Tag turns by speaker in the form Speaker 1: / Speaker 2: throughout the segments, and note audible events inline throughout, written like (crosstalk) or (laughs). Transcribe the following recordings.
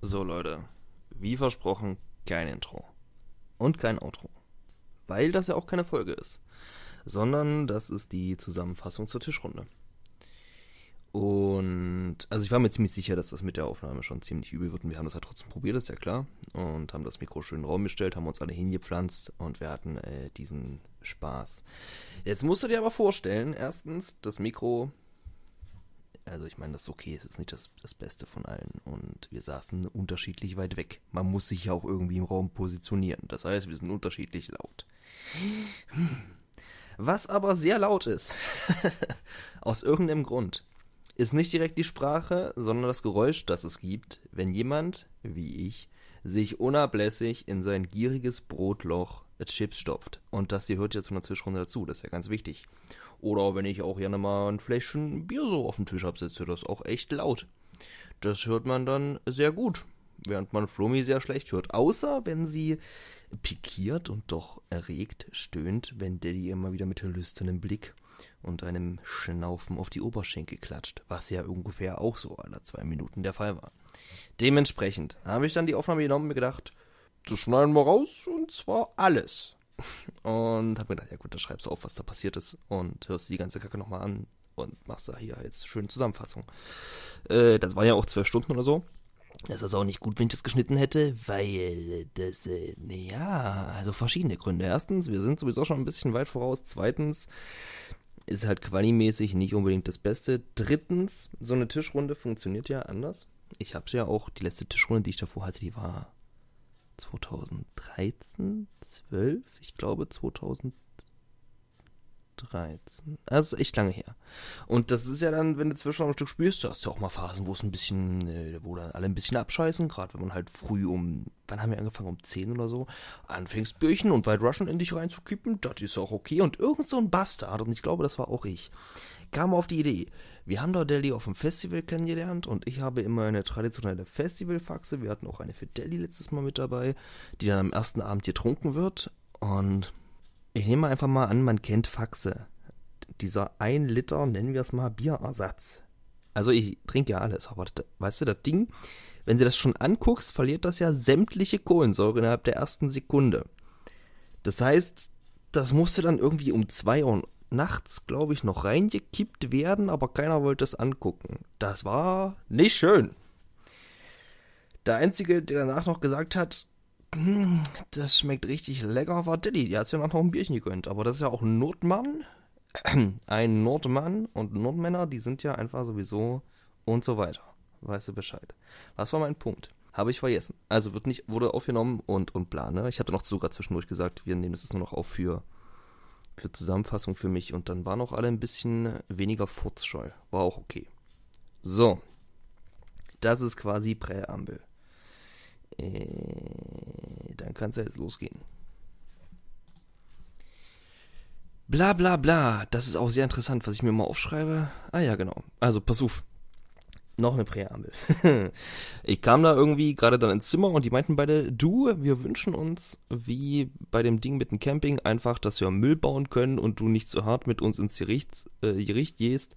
Speaker 1: So Leute, wie versprochen, kein Intro. Und kein Outro. Weil das ja auch keine Folge ist, sondern das ist die Zusammenfassung zur Tischrunde. Und also ich war mir ziemlich sicher, dass das mit der Aufnahme schon ziemlich übel wird und wir haben das halt trotzdem probiert, ist ja klar. Und haben das Mikro schön in den Raum gestellt, haben uns alle hingepflanzt und wir hatten äh, diesen Spaß. Jetzt musst du dir aber vorstellen, erstens, das Mikro also ich meine, das ist okay, es ist nicht das, das Beste von allen. Und wir saßen unterschiedlich weit weg. Man muss sich ja auch irgendwie im Raum positionieren. Das heißt, wir sind unterschiedlich laut. Was aber sehr laut ist, (laughs) aus irgendeinem Grund, ist nicht direkt die Sprache, sondern das Geräusch, das es gibt, wenn jemand, wie ich, sich unablässig in sein gieriges Brotloch Chips stopft. Und das hier hört jetzt von der Zwischenrunde dazu, das ist ja ganz wichtig. Oder wenn ich auch gerne mal ein Fläschchen Bier so auf dem Tisch absetze, das ist auch echt laut. Das hört man dann sehr gut, während man Flummi sehr schlecht hört. Außer wenn sie pikiert und doch erregt stöhnt, wenn Daddy immer wieder mit lüsternem Blick und einem Schnaufen auf die Oberschenkel klatscht, was ja ungefähr auch so alle zwei Minuten der Fall war. Dementsprechend habe ich dann die Aufnahme genommen und mir gedacht, das schneiden wir raus und zwar alles. Und habe mir gedacht, ja gut, dann schreibst du auf, was da passiert ist und hörst du die ganze Kacke nochmal an und machst da hier jetzt schöne Zusammenfassung. Äh, das war ja auch zwölf Stunden oder so. Das ist auch nicht gut, wenn ich das geschnitten hätte, weil das, äh, ja, also verschiedene Gründe. Erstens, wir sind sowieso schon ein bisschen weit voraus. Zweitens, ist halt qualimäßig nicht unbedingt das Beste. Drittens, so eine Tischrunde funktioniert ja anders. Ich habe ja auch, die letzte Tischrunde, die ich davor hatte, die war 2013, 12, ich glaube 2013. Also ah, ist echt lange her. Und das ist ja dann, wenn du zwischen ein Stück spielst, da hast du ja auch mal Phasen, wo es ein bisschen, äh, wo dann alle ein bisschen abscheißen, gerade wenn man halt früh um, wann haben wir angefangen, um 10 oder so, anfängst Birchen und White Russian in dich reinzukippen, das ist auch okay. Und irgend so ein Bastard, und ich glaube, das war auch ich, kam auf die Idee, wir haben dort Delhi auf dem Festival kennengelernt und ich habe immer eine traditionelle Festivalfaxe. Wir hatten auch eine für Delhi letztes Mal mit dabei, die dann am ersten Abend getrunken wird. Und ich nehme einfach mal an, man kennt Faxe. Dieser 1 Liter, nennen wir es mal, Bierersatz. Also ich trinke ja alles, aber weißt du, das Ding, wenn du das schon anguckst, verliert das ja sämtliche Kohlensäure innerhalb der ersten Sekunde. Das heißt, das musst du dann irgendwie um 2 Uhr nachts, glaube ich, noch reingekippt werden, aber keiner wollte es angucken. Das war nicht schön. Der Einzige, der danach noch gesagt hat, hm, das schmeckt richtig lecker, war Diddy. Der hat sich danach noch ein Bierchen gegönnt. Aber das ist ja auch ein Nordmann. (clears throat) Ein Nordmann und Nordmänner, die sind ja einfach sowieso und so weiter. Weißt du Bescheid. Was war mein Punkt? Habe ich vergessen. Also wird nicht, wurde aufgenommen und, und bla, ne? Ich hatte noch sogar zwischendurch gesagt, wir nehmen das jetzt nur noch auf für für Zusammenfassung für mich. Und dann waren auch alle ein bisschen weniger furzscheu. War auch okay. So. Das ist quasi Präambel. Äh, dann kann es ja jetzt losgehen. Bla bla bla. Das ist auch sehr interessant, was ich mir mal aufschreibe. Ah ja, genau. Also pass auf noch eine Präambel. (laughs) ich kam da irgendwie gerade dann ins Zimmer und die meinten beide, du, wir wünschen uns, wie bei dem Ding mit dem Camping, einfach, dass wir Müll bauen können und du nicht so hart mit uns ins Gericht, äh, Gericht gehst,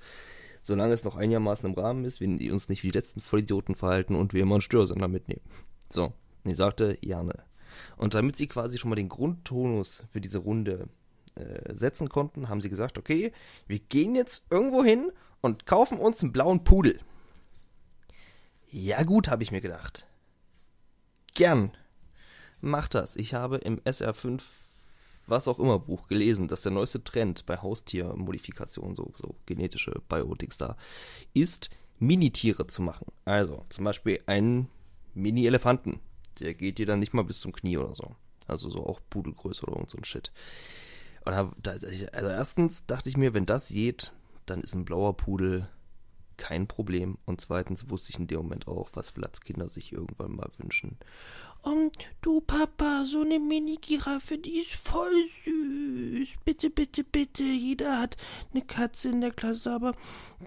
Speaker 1: solange es noch einigermaßen im Rahmen ist, wenn die uns nicht wie die letzten Vollidioten verhalten und wir immer einen Störsender mitnehmen. So, und ich sagte, gerne. Und damit sie quasi schon mal den Grundtonus für diese Runde äh, setzen konnten, haben sie gesagt, okay, wir gehen jetzt irgendwo hin und kaufen uns einen blauen Pudel. Ja gut, habe ich mir gedacht. Gern. Mach das. Ich habe im SR5 was auch immer Buch gelesen, dass der neueste Trend bei Haustiermodifikationen, so, so genetische Biotics da, ist, Minitiere zu machen. Also zum Beispiel einen Mini-Elefanten. Der geht dir dann nicht mal bis zum Knie oder so. Also so auch Pudelgröße oder irgend so ein Shit. Und da, also erstens dachte ich mir, wenn das geht, dann ist ein blauer Pudel kein Problem. Und zweitens wusste ich in dem Moment auch, was Flatzkinder sich irgendwann mal wünschen. Um, ähm, du Papa, so eine Mini-Giraffe, die ist voll süß. Bitte, bitte, bitte. Jeder hat eine Katze in der Klasse, aber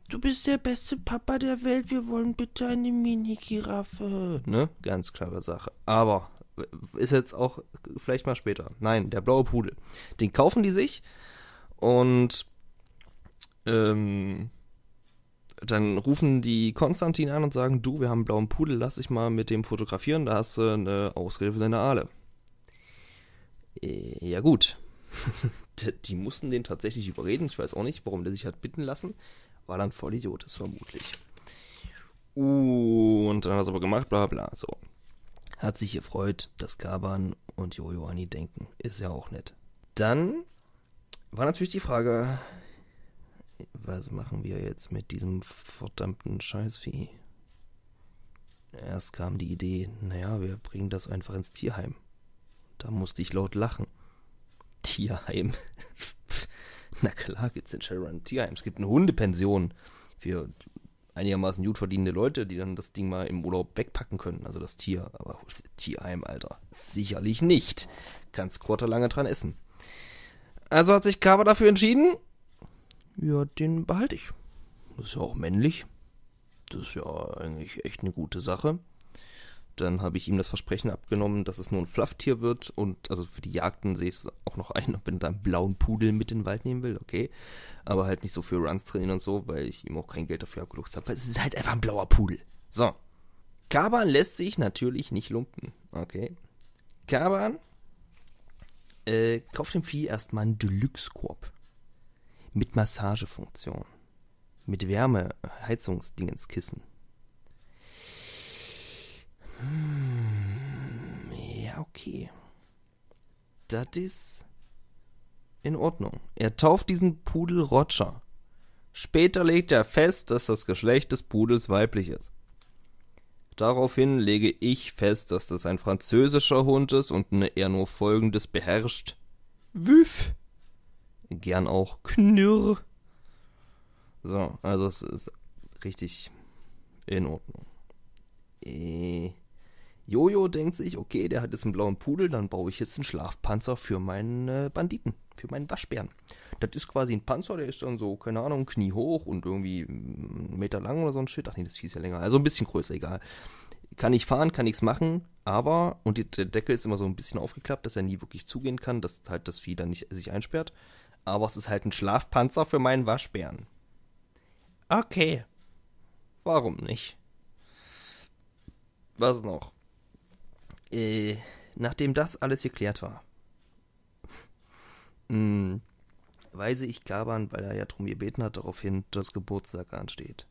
Speaker 1: du bist der beste Papa der Welt. Wir wollen bitte eine Mini-Giraffe. Ne? Ganz klare Sache. Aber äh, ist jetzt auch vielleicht mal später. Nein, der blaue Pudel. Den kaufen die sich und ähm, dann rufen die Konstantin an und sagen, du, wir haben einen blauen Pudel, lass dich mal mit dem fotografieren, da hast du eine Ausrede für deine Aale. Äh, ja gut, (laughs) die mussten den tatsächlich überreden, ich weiß auch nicht, warum der sich hat bitten lassen, war dann voll Idiot, ist vermutlich. Uh, und dann hat er es aber gemacht, bla bla, so. Hat sich gefreut, dass Kaban und Jojoani denken. Ist ja auch nett. Dann war natürlich die Frage, was machen wir jetzt mit diesem verdammten Scheißvieh? Erst kam die Idee, naja, wir bringen das einfach ins Tierheim. Da musste ich laut lachen. Tierheim? (laughs) Na klar gibt's in Sharon Tierheim. Es gibt eine Hundepension für einigermaßen gut verdienende Leute, die dann das Ding mal im Urlaub wegpacken können, also das Tier. Aber Tierheim, Alter, sicherlich nicht. Kannst quarterlange dran essen. Also hat sich Carver dafür entschieden, ja, den behalte ich. Das ist ja auch männlich. Das ist ja eigentlich echt eine gute Sache. Dann habe ich ihm das Versprechen abgenommen, dass es nur ein Flufftier wird und also für die Jagden sehe ich es auch noch ein, wenn er da einen blauen Pudel mit in den Wald nehmen will, okay. Aber halt nicht so für Runs trainieren und so, weil ich ihm auch kein Geld dafür abgeluchst habe, weil es ist halt einfach ein blauer Pudel. So. Kaban lässt sich natürlich nicht lumpen, okay. Kaban äh, kauft dem Vieh erstmal einen Deluxe-Korb mit Massagefunktion, mit Wärme, Heizungsdingenskissen. Hm, ja, okay. Das ist in Ordnung. Er tauft diesen Pudel Roger. Später legt er fest, dass das Geschlecht des Pudels weiblich ist. Daraufhin lege ich fest, dass das ein französischer Hund ist und er nur folgendes beherrscht. Wüff! gern auch Knirr. So, also es ist richtig in Ordnung. Äh, Jojo denkt sich, okay, der hat jetzt einen blauen Pudel, dann baue ich jetzt einen Schlafpanzer für meinen Banditen, für meinen Waschbären. Das ist quasi ein Panzer, der ist dann so, keine Ahnung, kniehoch und irgendwie einen Meter lang oder so ein Shit. Ach nee, das ist ja länger. Also ein bisschen größer, egal. Kann ich fahren, kann nichts machen, aber, und die, der Deckel ist immer so ein bisschen aufgeklappt, dass er nie wirklich zugehen kann, dass halt das Vieh dann nicht sich einsperrt aber es ist halt ein Schlafpanzer für meinen Waschbären. Okay. Warum nicht? Was noch? Äh, nachdem das alles geklärt war, (laughs) mh, hm, weise ich Gaban, weil er ja drum gebeten hat, darauf hin, dass Geburtstag ansteht.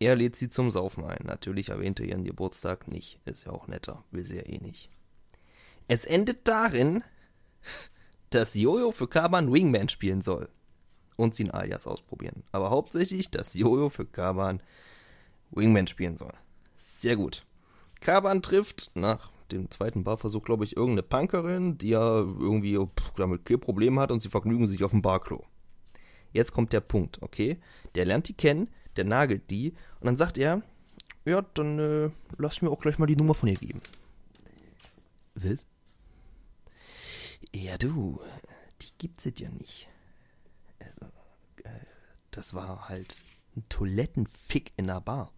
Speaker 1: Er lädt sie zum Saufen ein. Natürlich erwähnte er ihren Geburtstag nicht. Ist ja auch netter. Will sie ja eh nicht. Es endet darin, dass Jojo für Kaban Wingman spielen soll und sie ein Alias ausprobieren. Aber hauptsächlich, dass Jojo für Kaban Wingman spielen soll. Sehr gut. Kaban trifft nach dem zweiten Barversuch, glaube ich, irgendeine Punkerin, die ja irgendwie pff, damit kein Problem hat und sie vergnügen sich auf dem Barklo. Jetzt kommt der Punkt, okay? Der lernt die kennen, der nagelt die und dann sagt er, ja, dann äh, lass mir auch gleich mal die Nummer von ihr geben. Was? Ja, du, die gibt's jetzt ja nicht. Also, äh, das war halt ein Toilettenfick in der Bar.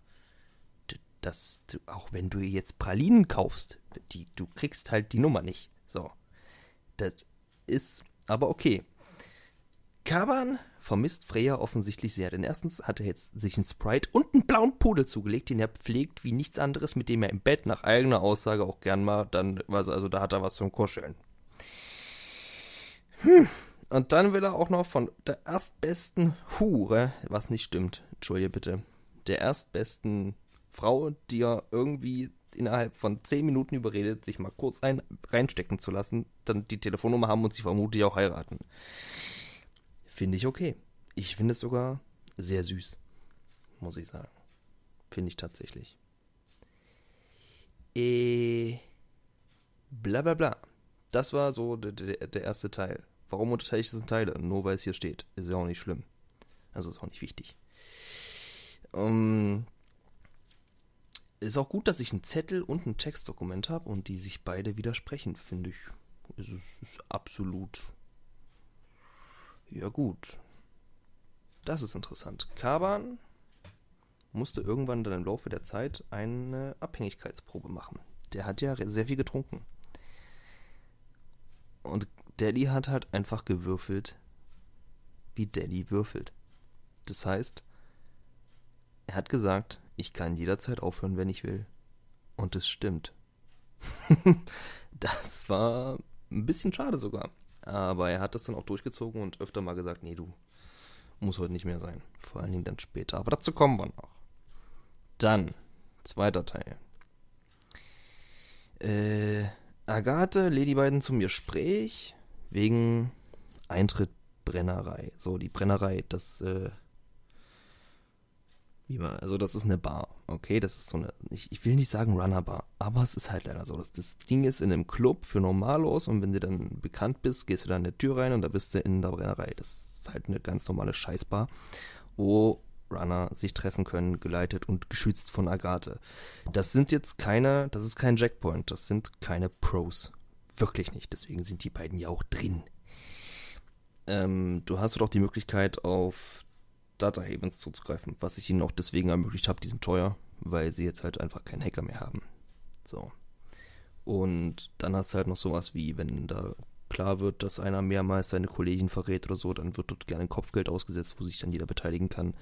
Speaker 1: Das, auch wenn du jetzt Pralinen kaufst, die, du kriegst halt die Nummer nicht. So. Das ist aber okay. Kaban vermisst Freya offensichtlich sehr, denn erstens hat er jetzt sich einen Sprite und einen blauen Pudel zugelegt, den er pflegt wie nichts anderes, mit dem er im Bett nach eigener Aussage auch gern mal dann, also da hat er was zum Kuscheln. Hm. Und dann will er auch noch von der erstbesten Hure, was nicht stimmt, entschuldige bitte, der erstbesten Frau, die er irgendwie innerhalb von 10 Minuten überredet, sich mal kurz ein, reinstecken zu lassen, dann die Telefonnummer haben und sie vermutlich auch heiraten. Finde ich okay. Ich finde es sogar sehr süß, muss ich sagen. Finde ich tatsächlich. Äh, bla bla bla. Das war so der, der, der erste Teil. Warum unterteile ich das in Teile? Nur weil es hier steht. Ist ja auch nicht schlimm. Also ist auch nicht wichtig. Ähm, ist auch gut, dass ich einen Zettel und ein Textdokument habe und die sich beide widersprechen, finde ich. Es ist, ist absolut. Ja, gut. Das ist interessant. Kaban musste irgendwann dann im Laufe der Zeit eine Abhängigkeitsprobe machen. Der hat ja sehr viel getrunken. Und Daddy hat halt einfach gewürfelt, wie Daddy würfelt. Das heißt, er hat gesagt, ich kann jederzeit aufhören, wenn ich will. Und es stimmt. (laughs) das war ein bisschen schade sogar. Aber er hat das dann auch durchgezogen und öfter mal gesagt, nee, du muss heute nicht mehr sein. Vor allen Dingen dann später. Aber dazu kommen wir noch. Dann, zweiter Teil. Äh, Agathe lädt die beiden mir Gespräch wegen Eintritt Brennerei. So, die Brennerei, das, äh, wie man, also das ist eine Bar, okay? Das ist so eine, ich, ich will nicht sagen Runner-Bar, aber es ist halt leider so. Das, das, Ding ist in einem Club für Normalos und wenn du dann bekannt bist, gehst du da in der Tür rein und da bist du in der Brennerei. Das ist halt eine ganz normale Scheißbar, wo Runner sich treffen können, geleitet und geschützt von Agathe. Das sind jetzt keine, das ist kein Jackpoint, das sind keine Pros wirklich nicht. Deswegen sind die beiden ja auch drin. Ähm, du hast doch die Möglichkeit, auf Data Havens zuzugreifen, was ich ihnen auch deswegen ermöglicht habe, die sind teuer, weil sie jetzt halt einfach keinen Hacker mehr haben. So. Und dann hast du halt noch sowas wie, wenn da klar wird, dass einer mehrmals seine Kollegen verrät oder so, dann wird dort gerne Kopfgeld ausgesetzt, wo sich dann jeder beteiligen kann.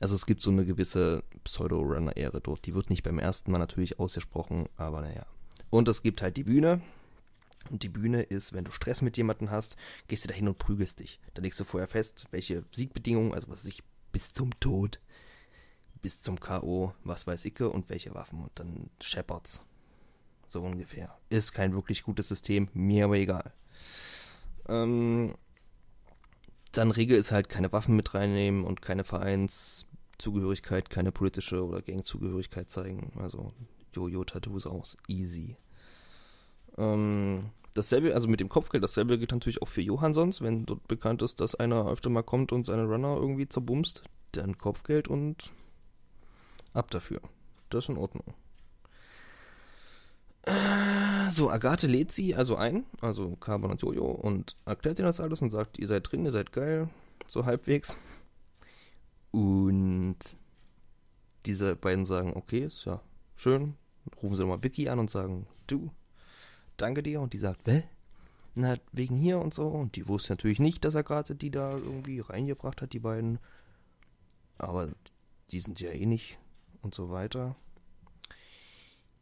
Speaker 1: Also es gibt so eine gewisse Pseudo-Runner-Ehre dort. Die wird nicht beim ersten Mal natürlich ausgesprochen, aber naja. Und es gibt halt die Bühne, und die Bühne ist, wenn du Stress mit jemandem hast, gehst du dahin und prügelst dich. Da legst du vorher fest, welche Siegbedingungen, also was weiß ich, bis zum Tod, bis zum K.O., was weiß ich, und welche Waffen. Und dann Shepherds. So ungefähr. Ist kein wirklich gutes System, mir aber egal. Ähm, dann Regel ist halt keine Waffen mit reinnehmen und keine Vereinszugehörigkeit, keine politische oder Gangzugehörigkeit zeigen. Also Jojo-Tattoos aus. Easy. Ähm, dasselbe, also mit dem Kopfgeld, dasselbe gilt natürlich auch für Johanssons, wenn dort bekannt ist, dass einer öfter mal kommt und seine Runner irgendwie zerbumst, dann Kopfgeld und ab dafür. Das ist in Ordnung. Äh, so, Agathe lädt sie also ein, also Carbon und Jojo, und erklärt ihnen das alles und sagt, ihr seid drin, ihr seid geil, so halbwegs. Und diese beiden sagen, okay, ist ja schön. Rufen sie nochmal Vicky an und sagen, du, danke dir. Und die sagt, Wä? Na, wegen hier und so. Und die wusste natürlich nicht, dass er gerade die da irgendwie reingebracht hat, die beiden. Aber die sind ja eh nicht und so weiter.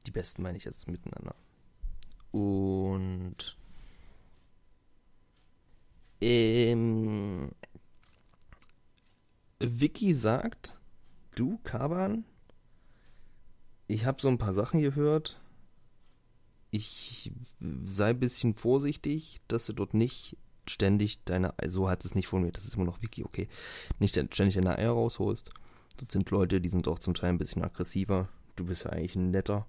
Speaker 1: Die besten meine ich jetzt miteinander. Und ähm, Vicky sagt, du Kaban, ich habe so ein paar Sachen gehört, ich sei ein bisschen vorsichtig, dass du dort nicht ständig deine, so hat es nicht mir, das ist immer noch Wiki, okay, nicht ständig deine Eier rausholst. Dort sind Leute, die sind auch zum Teil ein bisschen aggressiver. Du bist ja eigentlich ein netter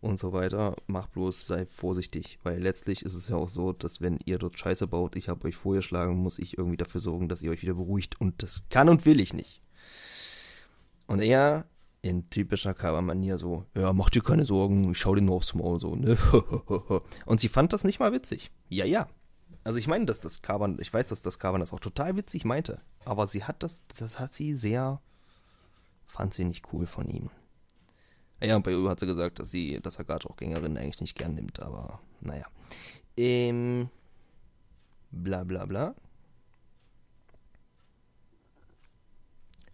Speaker 1: und so weiter. Mach bloß, sei vorsichtig, weil letztlich ist es ja auch so, dass wenn ihr dort Scheiße baut, ich habe euch vorgeschlagen, muss ich irgendwie dafür sorgen, dass ihr euch wieder beruhigt und das kann und will ich nicht. Und er in typischer Kawa-Manier so, ja, mach dir keine Sorgen, ich schau dir nur aufs Maul so, ne? (laughs) Und sie fand das nicht mal witzig. Ja, ja. Also ich meine, dass das Kaban, ich weiß, dass das Kaban das auch total witzig meinte, aber sie hat das, das hat sie sehr, fand sie nicht cool von ihm. Ja, und bei Uwe hat sie gesagt, dass sie, dass Agathe auch Gängerinnen eigentlich nicht gern nimmt, aber naja. Ähm, bla bla bla.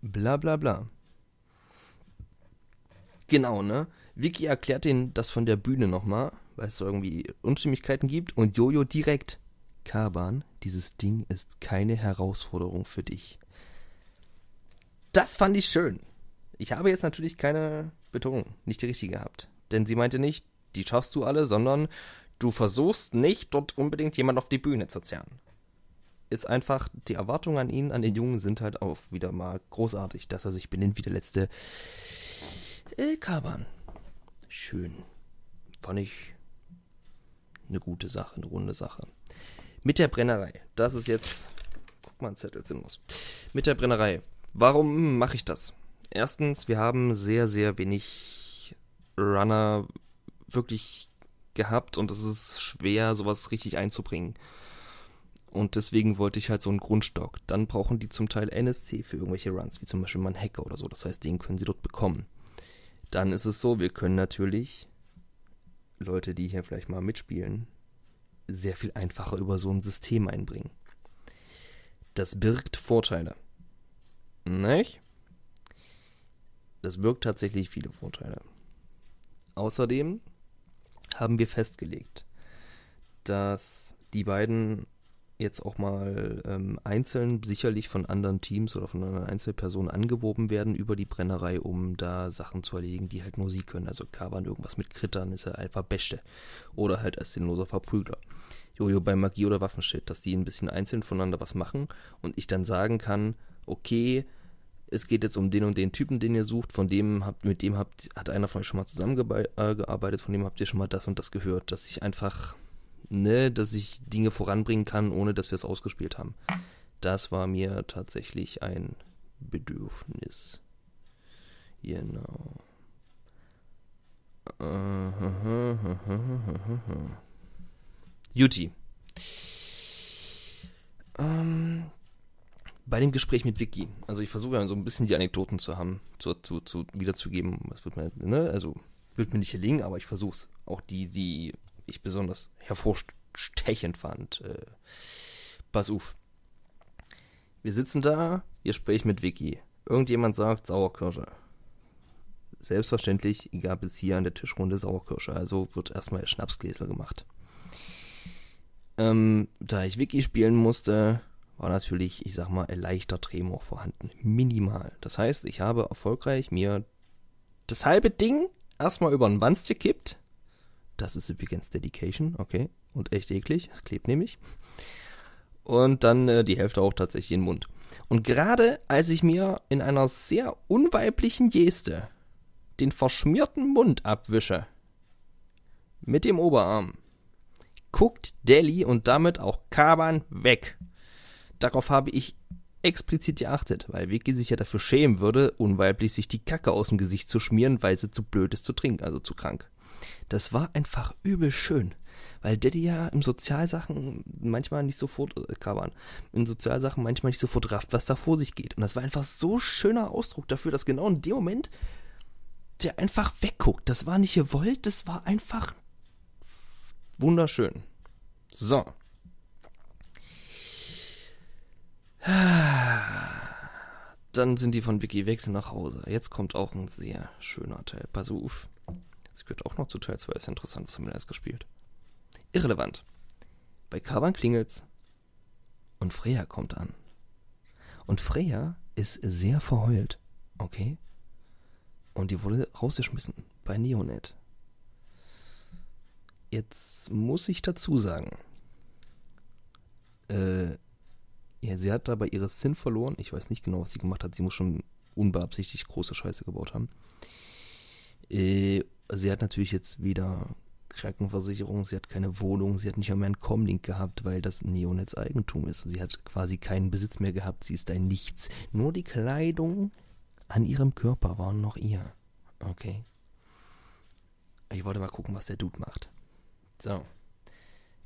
Speaker 1: Bla bla bla. Genau, ne? Vicky erklärt ihnen das von der Bühne nochmal, weil es so irgendwie Unstimmigkeiten gibt. Und Jojo direkt. Kaban, dieses Ding ist keine Herausforderung für dich. Das fand ich schön. Ich habe jetzt natürlich keine Betonung, nicht die richtige gehabt. Denn sie meinte nicht, die schaffst du alle, sondern du versuchst nicht, dort unbedingt jemand auf die Bühne zu zerren. Ist einfach, die Erwartungen an ihn, an den Jungen sind halt auch wieder mal großartig, dass er sich benimmt wie der letzte äh, Kabern. Schön. Fand ich eine gute Sache, eine runde Sache. Mit der Brennerei. Das ist jetzt. Guck mal, ein Zettel sinnlos. Mit der Brennerei. Warum mache ich das? Erstens, wir haben sehr, sehr wenig Runner wirklich gehabt und es ist schwer, sowas richtig einzubringen. Und deswegen wollte ich halt so einen Grundstock. Dann brauchen die zum Teil NSC für irgendwelche Runs, wie zum Beispiel mal einen Hacker oder so. Das heißt, den können sie dort bekommen dann ist es so, wir können natürlich Leute, die hier vielleicht mal mitspielen, sehr viel einfacher über so ein System einbringen. Das birgt Vorteile. Nicht? Das birgt tatsächlich viele Vorteile. Außerdem haben wir festgelegt, dass die beiden jetzt auch mal ähm, einzeln sicherlich von anderen Teams oder von einer Einzelperson angewoben werden über die Brennerei, um da Sachen zu erledigen, die halt nur sie können. Also Kavan irgendwas mit Krittern ist ja einfach Beste. Oder halt als sinnloser Verprügler. Jojo bei Magie oder Waffenschild, dass die ein bisschen einzeln voneinander was machen und ich dann sagen kann, okay, es geht jetzt um den und den Typen, den ihr sucht, von dem habt, mit dem habt, hat einer von euch schon mal zusammengearbeitet, äh, von dem habt ihr schon mal das und das gehört, dass ich einfach ne, dass ich Dinge voranbringen kann, ohne dass wir es ausgespielt haben. Das war mir tatsächlich ein Bedürfnis. Genau. Äh, (laughs) Juti. Ähm, bei dem Gespräch mit Vicky, also ich versuche ja so ein bisschen die Anekdoten zu haben, zu, zu, zu wiederzugeben. Das wird mir, ne? Also wird mir nicht gelingen, aber ich versuche es. Auch die, die ich besonders hervorstechend fand. Äh, pass auf. Wir sitzen da, ihr sprecht mit Vicky. Irgendjemand sagt Sauerkirsche. Selbstverständlich gab es hier an der Tischrunde Sauerkirsche, also wird erstmal Schnapsgläser gemacht. Ähm, da ich Vicky spielen musste, war natürlich, ich sag mal, ein leichter Tremor vorhanden. Minimal. Das heißt, ich habe erfolgreich mir das halbe Ding erstmal über den Wanz gekippt das ist übrigens Dedication, okay. Und echt eklig, das klebt nämlich. Und dann äh, die Hälfte auch tatsächlich in den Mund. Und gerade als ich mir in einer sehr unweiblichen Geste den verschmierten Mund abwische, mit dem Oberarm, guckt Delhi und damit auch Kaban weg. Darauf habe ich explizit geachtet, weil Vicky sich ja dafür schämen würde, unweiblich sich die Kacke aus dem Gesicht zu schmieren, weil sie zu blöd ist zu trinken, also zu krank. Das war einfach übel schön, weil Daddy ja im Sozialsachen manchmal nicht sofort, Kaban, äh, in Sozialsachen manchmal nicht sofort rafft, was da vor sich geht. Und das war einfach so schöner Ausdruck dafür, dass genau in dem Moment der einfach wegguckt. Das war nicht gewollt, das war einfach wunderschön. So. Dann sind die von Vicky weg nach Hause. Jetzt kommt auch ein sehr schöner Teil. Pass auf. Das gehört auch noch zu Teil 2. Ist ja interessant, was haben wir da alles gespielt? Irrelevant. Bei Kaban klingelt's. Und Freya kommt an. Und Freya ist sehr verheult. Okay? Und die wurde rausgeschmissen. Bei Neonet. Jetzt muss ich dazu sagen. Äh, ja, sie hat dabei ihre Sinn verloren. Ich weiß nicht genau, was sie gemacht hat. Sie muss schon unbeabsichtigt große Scheiße gebaut haben. Äh, sie hat natürlich jetzt wieder Krankenversicherung, sie hat keine Wohnung, sie hat nicht mehr einen Comlink gehabt, weil das Neonetz Eigentum ist. Sie hat quasi keinen Besitz mehr gehabt, sie ist ein Nichts. Nur die Kleidung an ihrem Körper war noch ihr. Okay. Ich wollte mal gucken, was der Dude macht. So.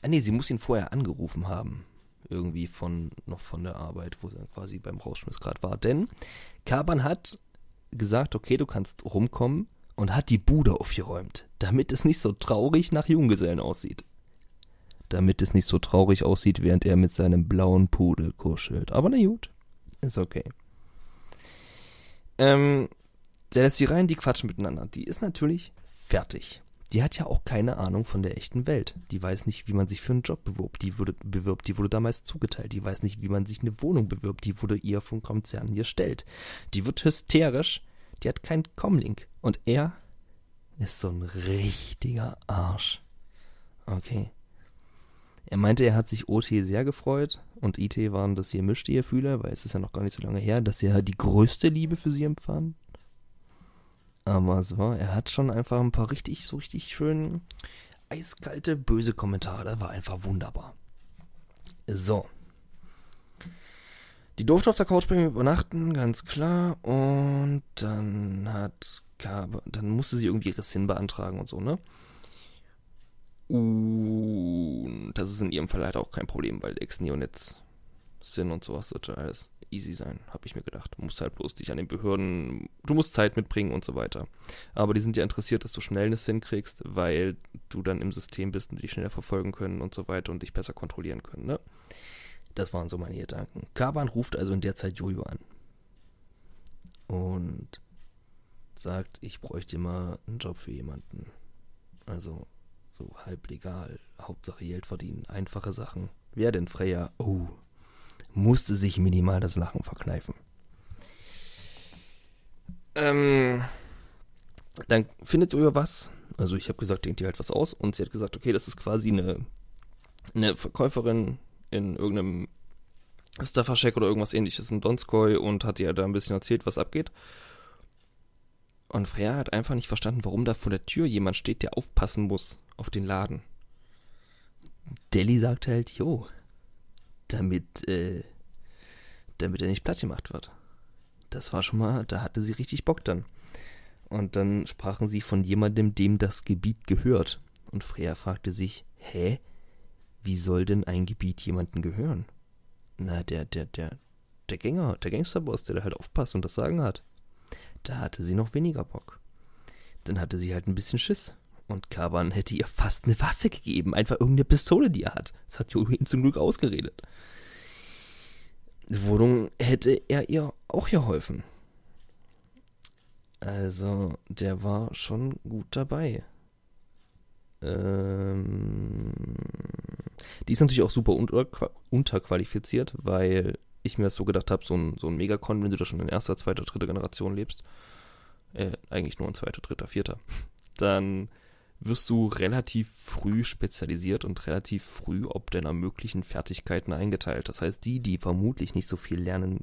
Speaker 1: Ah nee, sie muss ihn vorher angerufen haben. Irgendwie von, noch von der Arbeit, wo sie dann quasi beim Rausschmiss gerade war. Denn Kaban hat gesagt, okay, du kannst rumkommen, und hat die Bude aufgeräumt, damit es nicht so traurig nach Junggesellen aussieht. Damit es nicht so traurig aussieht, während er mit seinem blauen Pudel kuschelt. Aber na gut, ist okay. Ähm, der lässt sie rein, die quatschen miteinander. Die ist natürlich fertig. Die hat ja auch keine Ahnung von der echten Welt. Die weiß nicht, wie man sich für einen Job bewirbt. Die wurde bewirbt, die wurde damals zugeteilt. Die weiß nicht, wie man sich eine Wohnung bewirbt. Die wurde ihr vom Konzern gestellt. Die wird hysterisch. Die hat keinen Comlink. Und er ist so ein richtiger Arsch. Okay. Er meinte, er hat sich OT sehr gefreut und IT waren das hier mischte ihr Fühler, weil es ist ja noch gar nicht so lange her, dass sie halt die größte Liebe für sie empfanden. Aber so, er hat schon einfach ein paar richtig, so richtig schön eiskalte, böse Kommentare. War einfach wunderbar. So. Die durfte auf der Couch bei mir übernachten, ganz klar. Und dann hat dann musste sie irgendwie ihre Ressin beantragen und so, ne? Und das ist in ihrem Fall halt auch kein Problem, weil Ex-Neonetz sind und sowas sollte alles easy sein, habe ich mir gedacht. Du musst halt bloß dich an den Behörden, du musst Zeit mitbringen und so weiter. Aber die sind ja interessiert, dass du schnell eine SIN kriegst, weil du dann im System bist und die schneller verfolgen können und so weiter und dich besser kontrollieren können, ne? Das waren so meine Gedanken. Kaban ruft also in der Zeit Jojo an. Und sagt, ich bräuchte mal einen Job für jemanden. Also so halb legal, Hauptsache Geld verdienen, einfache Sachen. Wer denn Freya? Oh, musste sich minimal das Lachen verkneifen. Ähm, dann findet ihr was. Also ich habe gesagt, denkt ihr halt was aus. Und sie hat gesagt, okay, das ist quasi eine, eine Verkäuferin in irgendeinem Staffercheck oder irgendwas ähnliches in Donskoy und hat ihr da ein bisschen erzählt, was abgeht. Und Freya hat einfach nicht verstanden, warum da vor der Tür jemand steht, der aufpassen muss auf den Laden. Delhi sagt halt, jo, damit, äh, damit er nicht platt gemacht wird. Das war schon mal, da hatte sie richtig Bock dann. Und dann sprachen sie von jemandem, dem das Gebiet gehört. Und Freya fragte sich, hä? Wie soll denn ein Gebiet jemandem gehören? Na, der, der, der, der Gänger, der Gangsterboss, der da halt aufpasst und das Sagen hat. Da hatte sie noch weniger Bock. Dann hatte sie halt ein bisschen Schiss. Und Kaban hätte ihr fast eine Waffe gegeben, einfach irgendeine Pistole, die er hat. Das hat Jojo ihm zum Glück ausgeredet. Wohnung hätte er ihr auch geholfen. Also, der war schon gut dabei. Ähm, die ist natürlich auch super unterqualifiziert, weil ich mir das so gedacht habe, so ein, so ein Megacon, wenn du da schon in erster, zweiter, dritter Generation lebst, äh, eigentlich nur in zweiter, dritter, vierter, (laughs) dann wirst du relativ früh spezialisiert und relativ früh ob deiner möglichen Fertigkeiten eingeteilt. Das heißt, die, die vermutlich nicht so viel lernen,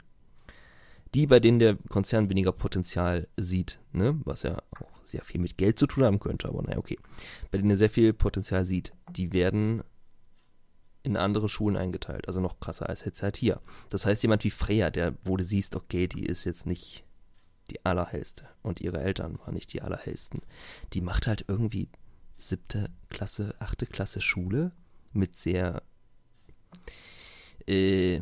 Speaker 1: die, bei denen der Konzern weniger Potenzial sieht, ne? was ja auch sehr viel mit Geld zu tun haben könnte, aber naja, okay, bei denen er sehr viel Potenzial sieht, die werden in andere Schulen eingeteilt. Also noch krasser als jetzt halt hier. Das heißt, jemand wie Freya, der, wo du siehst, okay, die ist jetzt nicht die allerhellste und ihre Eltern waren nicht die allerhellsten, die macht halt irgendwie siebte Klasse, achte Klasse Schule mit sehr, äh,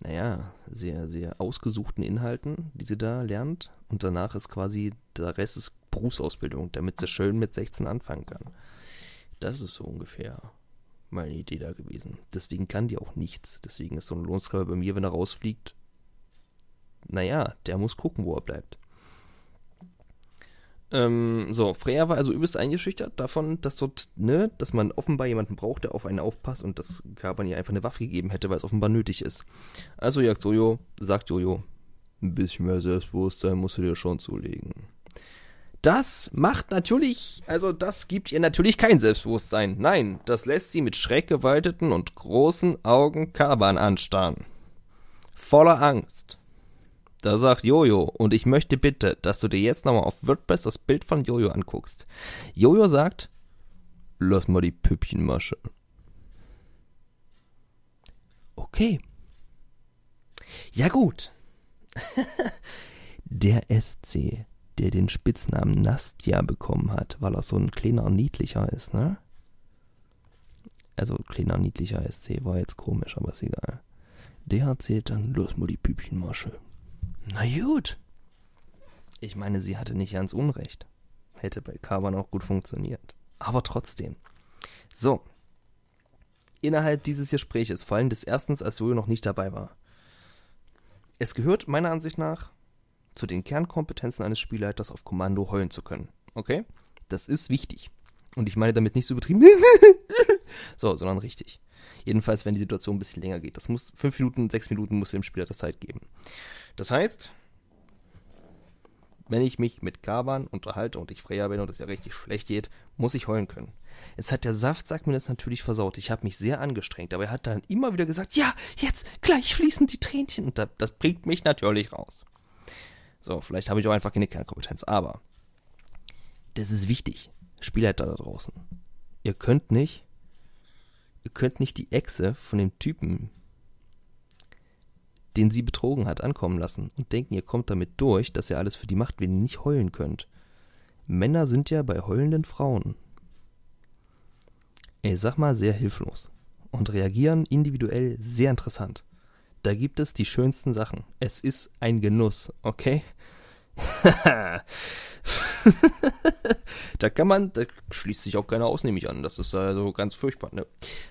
Speaker 1: naja, sehr, sehr ausgesuchten Inhalten, die sie da lernt. Und danach ist quasi der Rest ist Berufsausbildung, damit sie ah. schön mit 16 anfangen kann. Das ist so ungefähr meine Idee da gewesen. Deswegen kann die auch nichts. Deswegen ist so ein Lohnskörper bei mir, wenn er rausfliegt, naja, der muss gucken, wo er bleibt. Ähm, so, Freya war also übelst eingeschüchtert davon, dass dort, ne, dass man offenbar jemanden braucht, der auf einen aufpasst und dass Kaban ihr einfach eine Waffe gegeben hätte, weil es offenbar nötig ist. Also jagt Jojo, sagt Jojo, ein bisschen mehr Selbstbewusstsein musst du dir schon zulegen das macht natürlich, also das gibt ihr natürlich kein Selbstbewusstsein. Nein, das lässt sie mit schräg und großen Augen Kaban anstarren. Voller Angst. Da sagt Jojo, und ich möchte bitte, dass du dir jetzt nochmal auf WordPress das Bild von Jojo anguckst. Jojo sagt, lass mal die Püppchenmasche. Okay. Ja gut. (laughs) Der SC der den Spitznamen Nastja bekommen hat, weil er so ein kleiner niedlicher ist, ne? Also kleiner niedlicher SC war jetzt komisch, aber ist egal. Der erzählt dann, lass mal die Püppchen Na gut. Ich meine, sie hatte nicht ganz Unrecht. Hätte bei Kaban auch gut funktioniert. Aber trotzdem. So. Innerhalb dieses Gespräches, vor allem des erstens, als Jojo noch nicht dabei war. Es gehört meiner Ansicht nach zu den Kernkompetenzen eines Spielleiters auf Kommando heulen zu können. Okay? Das ist wichtig. Und ich meine damit nicht so übertrieben, (laughs) so, sondern richtig. Jedenfalls, wenn die Situation ein bisschen länger geht. Das muss fünf Minuten, sechs Minuten muss dem Spieler das Zeit geben. Das heißt, wenn ich mich mit Kaban unterhalte und ich Freya bin und es ja richtig schlecht geht, muss ich heulen können. Jetzt hat der Saftsack mir das natürlich versaut. Ich habe mich sehr angestrengt, aber er hat dann immer wieder gesagt, ja, jetzt gleich fließen die Tränchen. Und das bringt mich natürlich raus. So, vielleicht habe ich auch einfach keine Kernkompetenz, aber das ist wichtig. Spielleiter halt da draußen. Ihr könnt nicht, ihr könnt nicht die Echse von dem Typen, den sie betrogen hat, ankommen lassen und denken, ihr kommt damit durch, dass ihr alles für die macht, wenn ihr nicht heulen könnt. Männer sind ja bei heulenden Frauen. Ich sag mal, sehr hilflos und reagieren individuell sehr interessant. Da gibt es die schönsten Sachen. Es ist ein Genuss, okay? (laughs) da kann man, da schließt sich auch keiner aus, nehme ich an. Das ist also ganz furchtbar, ne?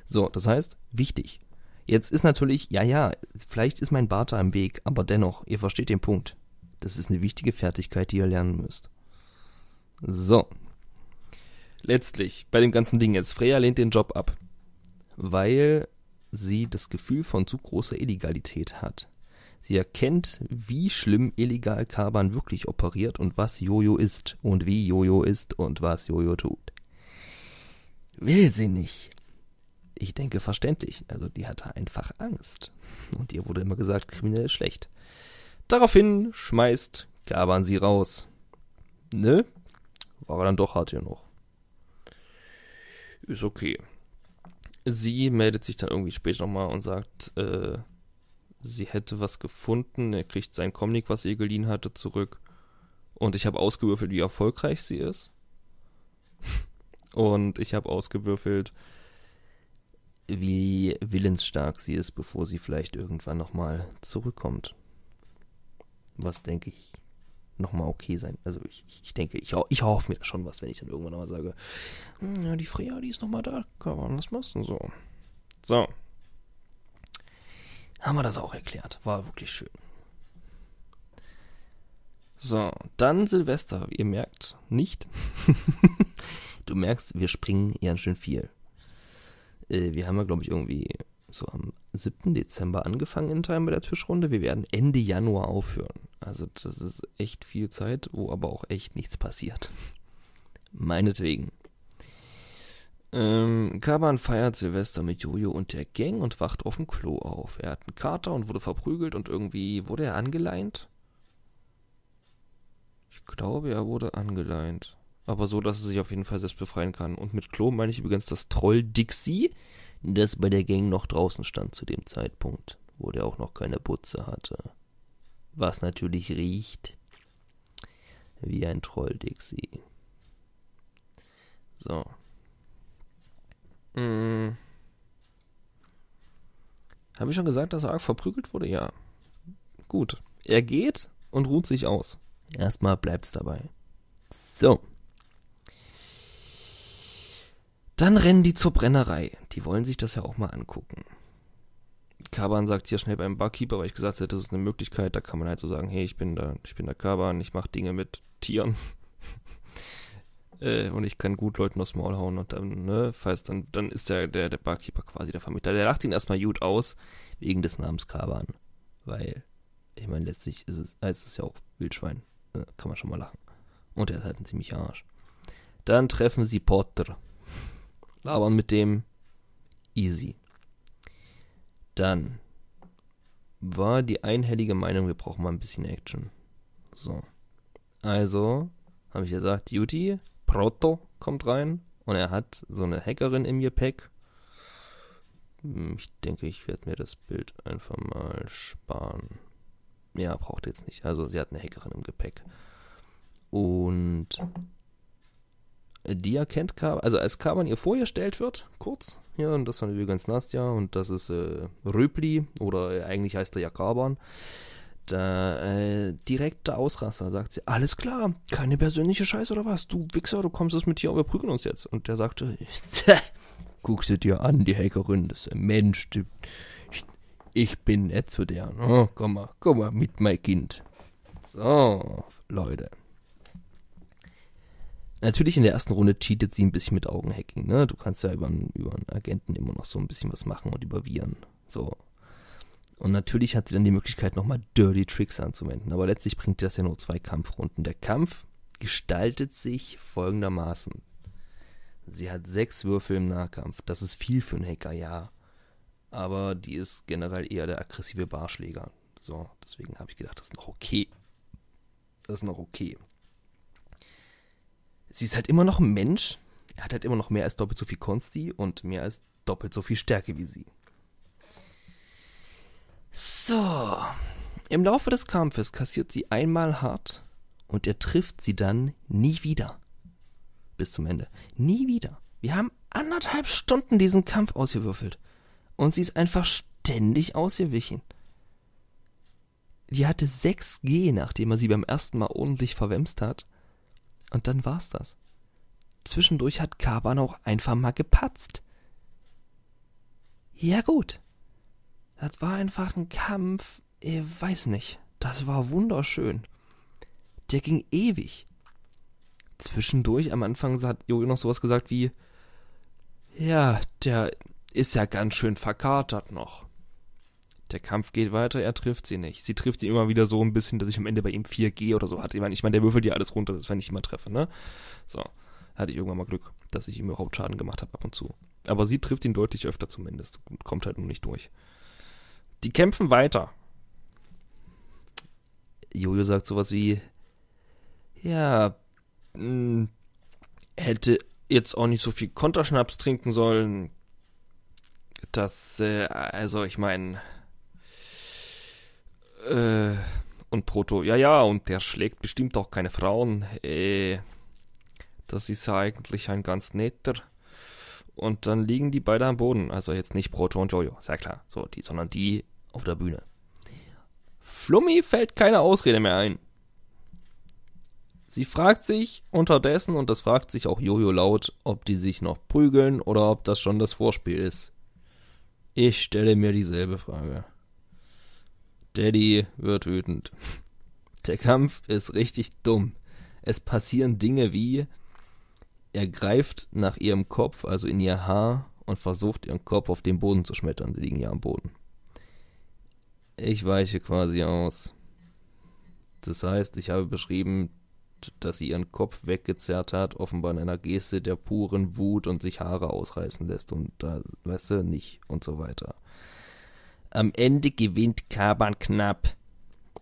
Speaker 1: So, das heißt, wichtig. Jetzt ist natürlich, ja, ja, vielleicht ist mein Bart da im Weg, aber dennoch, ihr versteht den Punkt. Das ist eine wichtige Fertigkeit, die ihr lernen müsst. So. Letztlich, bei dem ganzen Ding jetzt. Freya lehnt den Job ab. Weil sie das Gefühl von zu großer Illegalität hat. Sie erkennt, wie schlimm illegal Kaban wirklich operiert und was Jojo ist und wie Jojo ist und was Jojo tut. Will sie nicht. Ich denke verständlich. Also die hatte einfach Angst. Und ihr wurde immer gesagt, kriminell ist schlecht. Daraufhin schmeißt Kaban sie raus. Ne? War er dann doch hart genug. Ist okay. Sie meldet sich dann irgendwie später nochmal und sagt, äh, sie hätte was gefunden. Er kriegt sein Comic, was ihr geliehen hatte, zurück. Und ich habe ausgewürfelt, wie erfolgreich sie ist. und ich habe ausgewürfelt, wie willensstark sie ist, bevor sie vielleicht irgendwann nochmal zurückkommt. Was denke ich? nochmal okay sein. Also ich, ich denke, ich, ich hoffe mir da schon was, wenn ich dann irgendwann nochmal sage, hm, ja, die Freya, die ist nochmal da, Kavan, was machst du denn so? So. Haben wir das auch erklärt. War wirklich schön. So, dann Silvester. Ihr merkt nicht. (laughs) du merkst, wir springen ganz schön viel. Äh, wir haben ja, glaube ich, irgendwie so am 7. Dezember angefangen in Time bei der Tischrunde. Wir werden Ende Januar aufhören. Also das ist echt viel Zeit, wo aber auch echt nichts passiert. Meinetwegen. Ähm, Kaban feiert Silvester mit Jojo und der Gang und wacht auf dem Klo auf. Er hat einen Kater und wurde verprügelt und irgendwie wurde er angeleint. Ich glaube, er wurde angeleint. Aber so, dass er sich auf jeden Fall selbst befreien kann. Und mit Klo meine ich übrigens das Troll Dixie das bei der Gang noch draußen stand zu dem Zeitpunkt, wo der auch noch keine Putze hatte. Was natürlich riecht wie ein Trolldixie. So. Hm. Mm. Habe ich schon gesagt, dass er arg verprügelt wurde? Ja. Gut. Er geht und ruht sich aus. Erstmal bleibt's dabei. So. Dann rennen die zur Brennerei. Die wollen sich das ja auch mal angucken. Kaban sagt hier schnell beim Barkeeper, weil ich gesagt hätte, das ist eine Möglichkeit. Da kann man halt so sagen, hey, ich bin da, ich bin der Kaban, ich mache Dinge mit Tieren. (laughs) äh, und ich kann gut Leuten aufs Maul hauen und dann, ne, falls dann, dann ist der, der, der Barkeeper quasi der Vermittler. Der lacht ihn erstmal gut aus, wegen des Namens Kaban. Weil, ich meine, letztlich ist es, heißt es ja auch Wildschwein. Da ne, kann man schon mal lachen. Und er ist halt ein ziemlicher Arsch. Dann treffen sie Potter labern mit dem. Easy. Dann war die einhellige Meinung, wir brauchen mal ein bisschen Action. So. Also, habe ich gesagt, Duty, Proto kommt rein und er hat so eine Hackerin im Gepäck. Hm, ich denke, ich werde mir das Bild einfach mal sparen. Ja, braucht jetzt nicht. Also, sie hat eine Hackerin im Gepäck. Und die erkennt, Kaban, also als Kaban ihr vorgestellt wird, kurz, ja, und das von übrigens Nastja und das ist äh, Röpli, oder äh, eigentlich heißt er ja Kaban, da äh, direkt der Ausraster sagt sie, alles klar, keine persönliche Scheiße oder was, du Wichser, du kommst es mit dir, wir prügeln uns jetzt. Und der sagte, (laughs) guck sie dir an, die Hackerin, das ist ein Mensch, die, ich, ich, bin nett zu der. Oh, komm mal, komm mal mit, mein Kind. So, Leute. Natürlich in der ersten Runde cheatet sie ein bisschen mit Augenhacking, ne? Du kannst ja über einen, über einen Agenten immer noch so ein bisschen was machen und über Viren. So. Und natürlich hat sie dann die Möglichkeit, nochmal Dirty Tricks anzuwenden. Aber letztlich bringt dir das ja nur zwei Kampfrunden. Der Kampf gestaltet sich folgendermaßen. Sie hat sechs Würfel im Nahkampf. Das ist viel für einen Hacker, ja. Aber die ist generell eher der aggressive Barschläger. So, deswegen habe ich gedacht, das ist noch okay. Das ist noch okay sie ist halt immer noch ein Mensch. Er hat halt immer noch mehr als doppelt so viel Konsti und mehr als doppelt so viel Stärke wie sie. So. Im Laufe des Kampfes kassiert sie einmal hart und er trifft sie dann nie wieder. Bis zum Ende. Nie wieder. Wir haben anderthalb Stunden diesen Kampf ausgewürfelt. Und sie ist einfach ständig ausgewichen. Die hatte 6G, nachdem er sie beim ersten Mal ordentlich verwemst hat. Und dann war's das. Zwischendurch hat Kaban auch einfach mal gepatzt. Ja gut. Das war einfach ein Kampf, ich weiß nicht. Das war wunderschön. Der ging ewig. Zwischendurch am Anfang hat Jojo noch sowas gesagt wie Ja, der ist ja ganz schön verkatert noch. Der Kampf geht weiter, er trifft sie nicht. Sie trifft ihn immer wieder so ein bisschen, dass ich am Ende bei ihm 4G oder so hatte. Ich meine, ich meine der würfelt ja alles runter, das wenn ich immer treffe, ne? So. Hatte ich irgendwann mal Glück, dass ich ihm überhaupt Schaden gemacht habe ab und zu. Aber sie trifft ihn deutlich öfter zumindest. Kommt halt nur nicht durch. Die kämpfen weiter. Jojo sagt sowas wie: Ja, mh, hm, hätte jetzt auch nicht so viel Konterschnaps trinken sollen. Das, äh, also ich meine, äh, und Proto, ja, ja, und der schlägt bestimmt auch keine Frauen. Äh, das ist ja eigentlich ein ganz netter. Und dann liegen die beide am Boden. Also jetzt nicht Proto und Jojo, sehr klar. So, die, sondern die auf der Bühne. Flummi fällt keine Ausrede mehr ein. Sie fragt sich unterdessen, und das fragt sich auch Jojo laut, ob die sich noch prügeln oder ob das schon das Vorspiel ist. Ich stelle mir dieselbe Frage. Daddy wird wütend. Der Kampf ist richtig dumm. Es passieren Dinge wie, er greift nach ihrem Kopf, also in ihr Haar, und versucht ihren Kopf auf den Boden zu schmettern. Sie liegen ja am Boden. Ich weiche quasi aus. Das heißt, ich habe beschrieben, dass sie ihren Kopf weggezerrt hat, offenbar in einer Geste der puren Wut und sich Haare ausreißen lässt und da, weißt du, nicht und so weiter. Am Ende gewinnt Kaban knapp.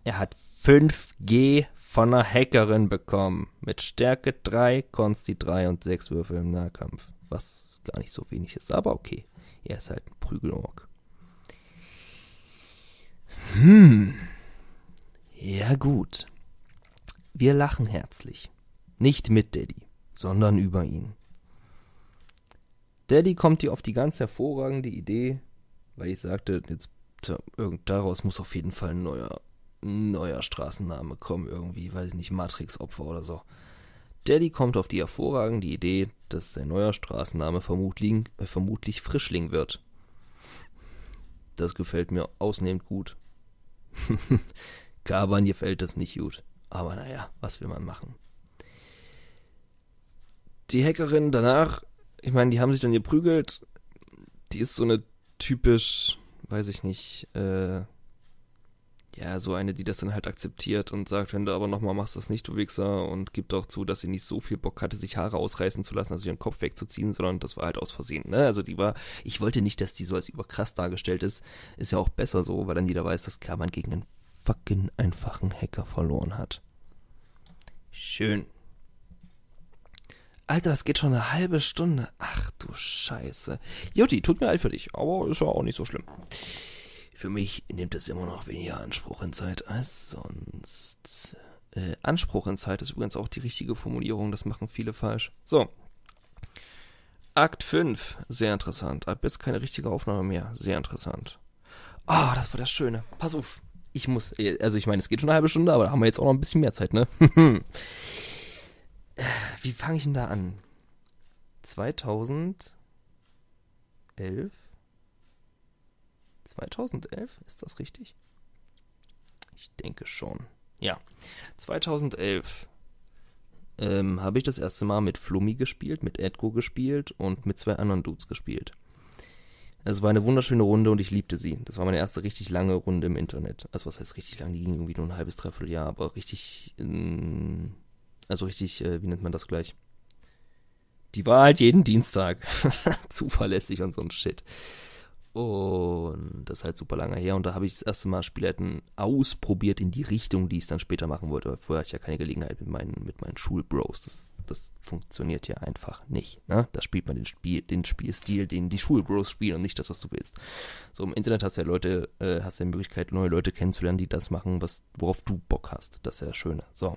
Speaker 1: Er hat 5G von einer Hackerin bekommen. Mit Stärke 3, Konsti 3 und 6 Würfel im Nahkampf. Was gar nicht so wenig ist, aber okay. Er ist halt ein Prügelorg. Hm. Ja gut. Wir lachen herzlich. Nicht mit Daddy, sondern über ihn. Daddy kommt dir auf die ganz hervorragende Idee, weil ich sagte, jetzt irgend daraus muss auf jeden Fall ein neuer, neuer Straßenname kommen, irgendwie, weiß ich nicht, Matrix-Opfer oder so. Daddy kommt auf die hervorragende Idee, dass sein neuer Straßenname vermutlich, äh, vermutlich Frischling wird. Das gefällt mir ausnehmend gut. (laughs) Gaban gefällt das nicht gut. Aber naja, was will man machen? Die Hackerin danach, ich meine, die haben sich dann geprügelt. Die ist so eine typisch weiß ich nicht, äh, ja, so eine, die das dann halt akzeptiert und sagt, wenn du aber nochmal machst das nicht, du Wichser, und gibt auch zu, dass sie nicht so viel Bock hatte, sich Haare ausreißen zu lassen, also ihren Kopf wegzuziehen, sondern das war halt aus Versehen, ne? Also die war, ich wollte nicht, dass die so als überkrass dargestellt ist. Ist ja auch besser so, weil dann jeder weiß, dass Kerman gegen einen fucking einfachen Hacker verloren hat. Schön. Alter, das geht schon eine halbe Stunde. Ach du Scheiße. Jutti, tut mir leid für dich, aber ist ja auch nicht so schlimm. Für mich nimmt es immer noch weniger Anspruch in Zeit als sonst. Äh, Anspruch in Zeit ist übrigens auch die richtige Formulierung, das machen viele falsch. So. Akt 5, sehr interessant. Ab jetzt keine richtige Aufnahme mehr, sehr interessant. Ah, oh, das war das Schöne. Pass auf. Ich muss, äh, also ich meine, es geht schon eine halbe Stunde, aber da haben wir jetzt auch noch ein bisschen mehr Zeit, ne? (laughs) Wie fange ich denn da an? 2011? 2011? Ist das richtig? Ich denke schon. Ja, 2011 ähm, habe ich das erste Mal mit Flummi gespielt, mit Edgo gespielt und mit zwei anderen Dudes gespielt. Es war eine wunderschöne Runde und ich liebte sie. Das war meine erste richtig lange Runde im Internet. Also was heißt richtig lang? Die ging irgendwie nur ein halbes, dreiviertel Jahr, aber richtig ähm, also richtig, äh, wie nennt man das gleich? Die war halt jeden Dienstag. (laughs) Zuverlässig und so ein Shit. Und das ist halt super lange her. Und da habe ich das erste Mal Spielleiten ausprobiert in die Richtung, die ich dann später machen wollte. Weil vorher hatte ich ja keine Gelegenheit mit meinen, mit meinen Schulbros. Das, das funktioniert ja einfach nicht. Ne? Da spielt man den, Spiel, den Spielstil, den die Schulbros spielen und nicht das, was du willst. So im Internet hast du ja Leute, äh, hast du ja die Möglichkeit, neue Leute kennenzulernen, die das machen, was, worauf du Bock hast. Das ist ja das Schöne. So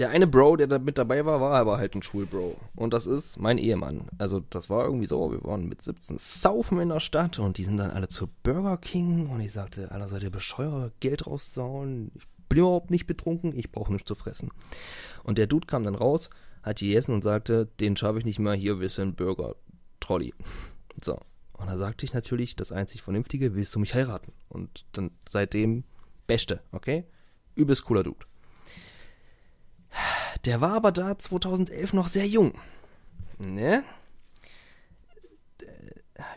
Speaker 1: der eine Bro, der da mit dabei war, war aber halt ein Schulbro. Und das ist mein Ehemann. Also das war irgendwie so, wir waren mit 17 saufen in der Stadt und die sind dann alle zu Burger King und ich sagte, Alter, seid ihr bescheuert, Geld rauszuhauen? Ich bin überhaupt nicht betrunken, ich brauche nichts zu fressen. Und der Dude kam dann raus, hat gegessen und sagte, den schaffe ich nicht mehr, hier wir sind Burger Trolley. (laughs) So. Und da sagte ich natürlich, das einzig Vernünftige, willst du mich heiraten? Und dann seitdem Beste, okay? Übelst cooler Dude. Der war aber da 2011 noch sehr jung. Ne? Äh,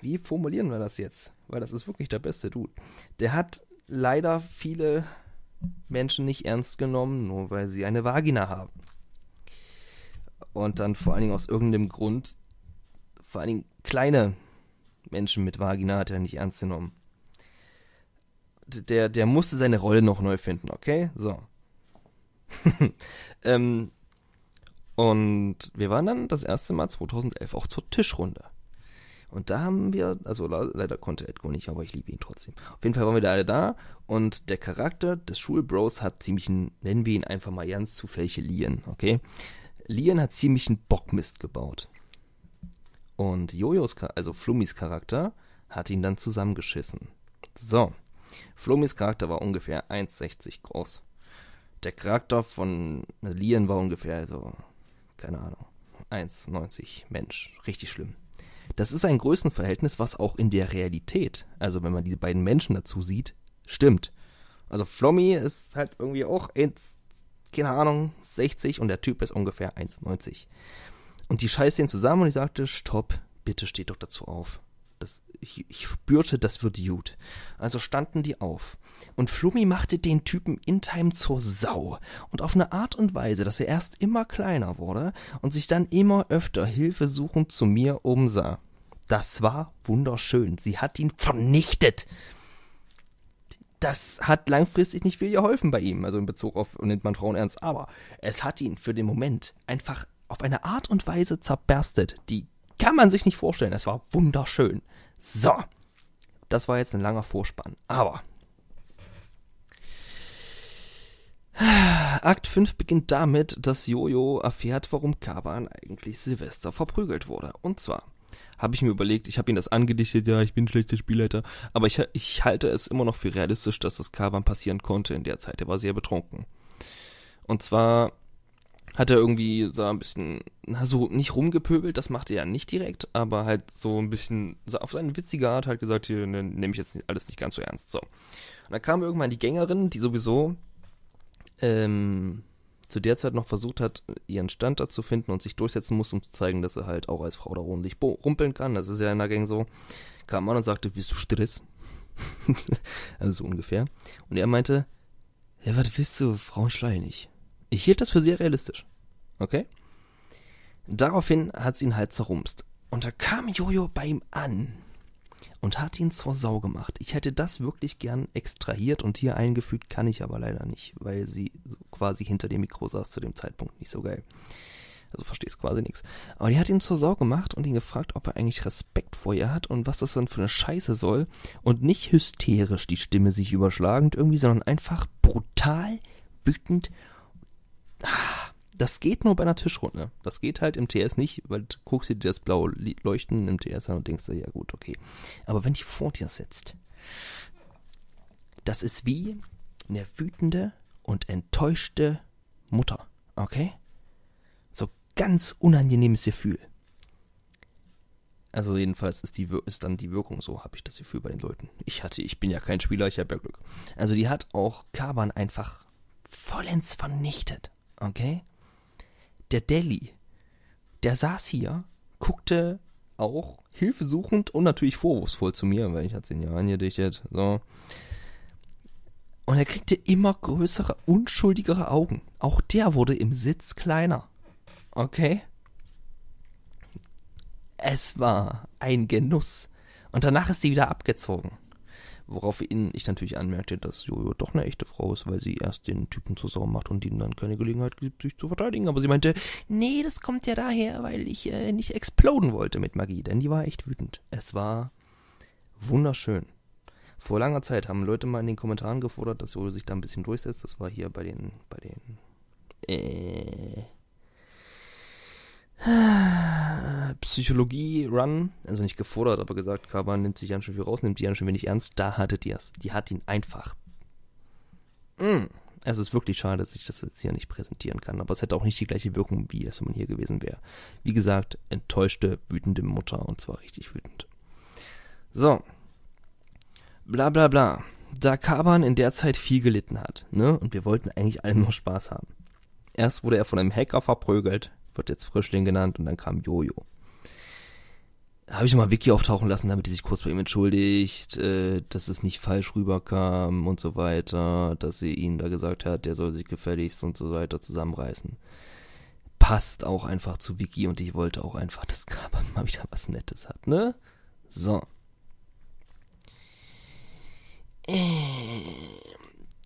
Speaker 1: wie formulieren wir das jetzt? Weil das ist wirklich der beste Dude. Der hat leider viele Menschen nicht ernst genommen, nur weil sie eine Vagina haben. Und dann vor allen Dingen aus irgendeinem Grund, vor allen Dingen kleine Menschen mit Vagina hat er nicht ernst genommen. Der, der musste seine Rolle noch neu finden, okay? So. (laughs) ähm, und wir waren dann das erste Mal 2011 auch zur Tischrunde. Und da haben wir, also leider konnte Edgo nicht, aber ich liebe ihn trotzdem. Auf jeden Fall waren wir da alle da und der Charakter des Schulbros hat ziemlich einen, nennen wir ihn einfach mal ganz zufällig Lien, okay? Lien hat ziemlich einen Bockmist gebaut. Und Jojos, also Flummis Charakter, hat ihn dann zusammengeschissen. So. Flummis Charakter war ungefähr 1,60 groß. Der Charakter von Lian war ungefähr so, also, keine Ahnung, 1,90 Mensch. Richtig schlimm. Das ist ein Größenverhältnis, was auch in der Realität, also wenn man diese beiden Menschen dazu sieht, stimmt. Also Flommy ist halt irgendwie auch 1, keine Ahnung, 60 und der Typ ist ungefähr 1,90. Und die scheiße ihn zusammen und ich sagte, stopp, bitte steht doch dazu auf. Das ich, ich spürte, das wird gut. Also standen die auf. Und Flummi machte den Typen in Time zur Sau. Und auf eine Art und Weise, dass er erst immer kleiner wurde und sich dann immer öfter hilfesuchend zu mir umsah. Das war wunderschön. Sie hat ihn vernichtet. Das hat langfristig nicht viel geholfen bei ihm, also in Bezug auf nennt man Frauen ernst, aber es hat ihn für den Moment einfach auf eine Art und Weise zerberstet, die kann man sich nicht vorstellen. Das war wunderschön. So, das war jetzt ein langer Vorspann. Aber Akt 5 beginnt damit, dass Jojo erfährt, warum Kaban eigentlich Silvester verprügelt wurde. Und zwar habe ich mir überlegt, ich habe ihn das angedichtet, ja, ich bin ein schlechter Spielleiter, aber ich, ich halte es immer noch für realistisch, dass das Kaban passieren konnte in der Zeit. Er war sehr betrunken. Und zwar hat er irgendwie so ein bisschen, na, so nicht rumgepöbelt, das macht er ja nicht direkt, aber halt so ein bisschen auf seine witzige Art halt gesagt, hier ne, nehme ich jetzt alles nicht ganz so ernst. So. Und dann kam irgendwann die Gängerin, die sowieso ähm, zu der Zeit noch versucht hat, ihren Stand da zu finden und sich durchsetzen muss, um zu zeigen, dass er halt auch als Frau da ordentlich rumpeln kann. Das ist ja in der Gang so. Kam an und sagte, willst du Stress? (laughs) also so ungefähr. Und er meinte, ja, was willst du? Frauen schreien nicht. Ich hielt das für sehr realistisch. Okay? Daraufhin hat sie ihn halt zerrumst. Und da kam Jojo bei ihm an und hat ihn zur Sau gemacht. Ich hätte das wirklich gern extrahiert und hier eingefügt, kann ich aber leider nicht, weil sie so quasi hinter dem Mikro saß zu dem Zeitpunkt. Nicht so geil. Also verstehst quasi nichts. Aber die hat ihn zur Sau gemacht und ihn gefragt, ob er eigentlich Respekt vor ihr hat und was das dann für eine Scheiße soll. Und nicht hysterisch die Stimme sich überschlagend irgendwie, sondern einfach brutal, wütend das geht nur bei einer Tischrunde. Das geht halt im TS nicht, weil du guckst dir das blaue Leuchten im TS an und denkst dir, ja gut, okay. Aber wenn die vor dir sitzt, das ist wie eine wütende und enttäuschte Mutter, okay? So ganz unangenehmes Gefühl. Also jedenfalls ist, die, ist dann die Wirkung so, habe ich das Gefühl bei den Leuten. Ich hatte, ich bin ja kein Spieler, ich habe ja Glück. Also die hat auch Kaban einfach vollends vernichtet. Okay? Der Deli, der saß hier, guckte auch hilfesuchend und natürlich vorwurfsvoll zu mir, weil ich hatte ihn ja angedichtet. So. Und er kriegte immer größere, unschuldigere Augen. Auch der wurde im Sitz kleiner. Okay? Es war ein Genuss. Und danach ist sie wieder abgezogen. Woraufhin ich natürlich anmerkte, dass Jojo doch eine echte Frau ist, weil sie erst den Typen zusammen macht und ihm dann keine Gelegenheit gibt, sich zu verteidigen. Aber sie meinte, nee, das kommt ja daher, weil ich äh, nicht exploden wollte mit Magie, denn die war echt wütend. Es war wunderschön. Vor langer Zeit haben Leute mal in den Kommentaren gefordert, dass Jojo sich da ein bisschen durchsetzt. Das war hier bei den, bei den, äh, (sighs) Psychologie-Run, also nicht gefordert, aber gesagt, Kaban nimmt sich ganz schön viel raus, nimmt die ganz schön wenig ernst, da hattet ihr es. Die hat ihn einfach. Mm. Es ist wirklich schade, dass ich das jetzt hier nicht präsentieren kann, aber es hätte auch nicht die gleiche Wirkung, wie es, wenn man hier gewesen wäre. Wie gesagt, enttäuschte, wütende Mutter und zwar richtig wütend. So. Bla bla bla. Da Kaban in der Zeit viel gelitten hat, ne, und wir wollten eigentlich allen nur Spaß haben. Erst wurde er von einem Hacker verprügelt, wird jetzt Frischling genannt und dann kam Jojo. Habe ich mal Vicky auftauchen lassen, damit die sich kurz bei ihm entschuldigt, äh, dass es nicht falsch rüberkam und so weiter, dass sie ihm da gesagt hat, der soll sich gefälligst und so weiter zusammenreißen. Passt auch einfach zu Vicky und ich wollte auch einfach, dass Gaban (laughs) mal wieder was Nettes hat, ne? So. Äh.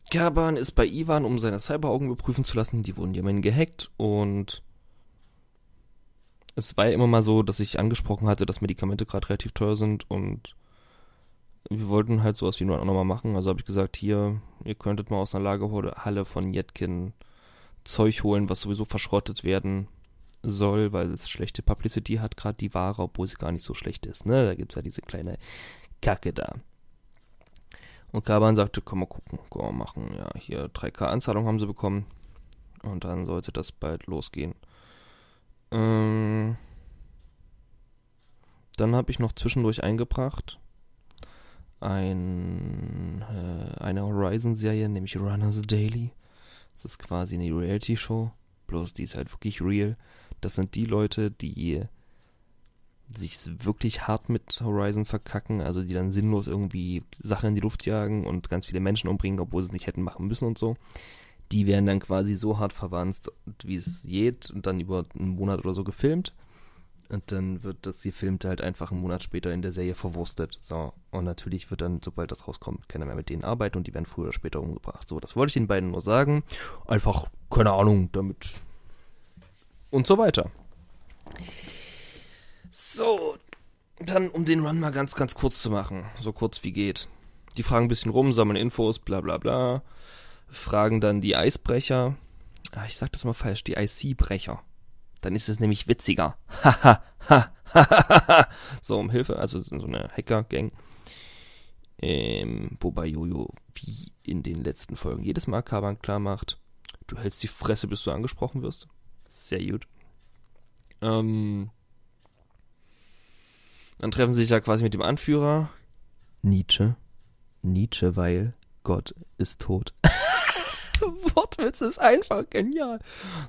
Speaker 1: Gaban ist bei Ivan, um seine Cyberaugen beprüfen zu lassen. Die wurden ja immerhin gehackt und es war ja immer mal so, dass ich angesprochen hatte, dass Medikamente gerade relativ teuer sind und wir wollten halt sowas wie nur nochmal machen. Also habe ich gesagt, hier, ihr könntet mal aus einer Lagerhalle von Jetkin Zeug holen, was sowieso verschrottet werden soll, weil es schlechte Publicity hat, gerade die Ware, obwohl sie gar nicht so schlecht ist. Ne? Da gibt es ja diese kleine Kacke da. Und Kaban sagte, komm mal gucken, komm mal machen. Ja, hier 3K-Anzahlung haben sie bekommen. Und dann sollte das bald losgehen. Ähm, dann habe ich noch zwischendurch eingebracht ein, äh, eine Horizon-Serie, nämlich Runners Daily. Das ist quasi eine Reality-Show, bloß die ist halt wirklich real. Das sind die Leute, die sich wirklich hart mit Horizon verkacken, also die dann sinnlos irgendwie Sachen in die Luft jagen und ganz viele Menschen umbringen, obwohl sie es nicht hätten machen müssen und so. Die werden dann quasi so hart verwandt, wie es geht, und dann über einen Monat oder so gefilmt. Und dann wird das gefilmt halt einfach einen Monat später in der Serie verwurstet. So. Und natürlich wird dann, sobald das rauskommt, keiner mehr mit denen arbeiten und die werden früher oder später umgebracht. So, das wollte ich den beiden nur sagen. Einfach, keine Ahnung, damit. Und so weiter. So, dann um den Run mal ganz, ganz kurz zu machen. So kurz wie geht. Die fragen ein bisschen rum, sammeln Infos, bla bla bla fragen dann die Eisbrecher, ah, ich sag das mal falsch, die IC-Brecher. Dann ist es nämlich witziger. Haha, ha, ha, ha, So, um Hilfe, also so eine Hacker-Gang. Ähm, wobei Jojo, wie in den letzten Folgen, jedes Mal Kaban klar macht, du hältst die Fresse, bis du angesprochen wirst. Sehr gut. Ähm, dann treffen sie sich ja quasi mit dem Anführer. Nietzsche. Nietzsche, weil Gott ist tot. (laughs) (laughs) Wortwitz ist einfach genial.